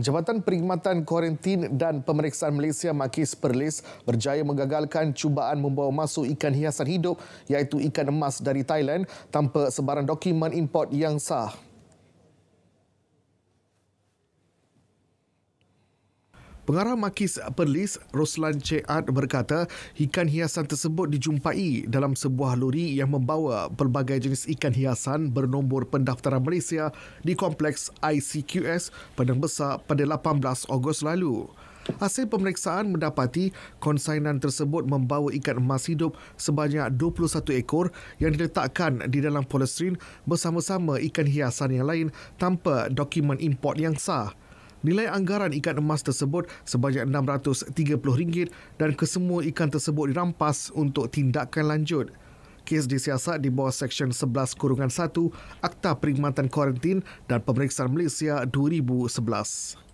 Jabatan Perkhidmatan Kuarantin dan Pemeriksaan Malaysia Makis Perlis berjaya menggagalkan cubaan membawa masuk ikan hiasan hidup iaitu ikan emas dari Thailand tanpa sebarang dokumen import yang sah. Pengarah Makis Perlis Roslan Ceat berkata ikan hiasan tersebut dijumpai dalam sebuah lori yang membawa pelbagai jenis ikan hiasan bernombor pendaftaran Malaysia di kompleks ICQS Padang Besar pada 18 Ogos lalu. Hasil pemeriksaan mendapati konsainan tersebut membawa ikan emas hidup sebanyak 21 ekor yang diletakkan di dalam polistrin bersama-sama ikan hiasan yang lain tanpa dokumen import yang sah. Nilai anggaran ikan emas tersebut sebanyak RM630 dan kesemua ikan tersebut dirampas untuk tindakan lanjut. Kes disiasat di bawah Seksyen 11 Kurungan 1 Akta Perkhidmatan Kuarantin dan Pemeriksaan Malaysia 2011.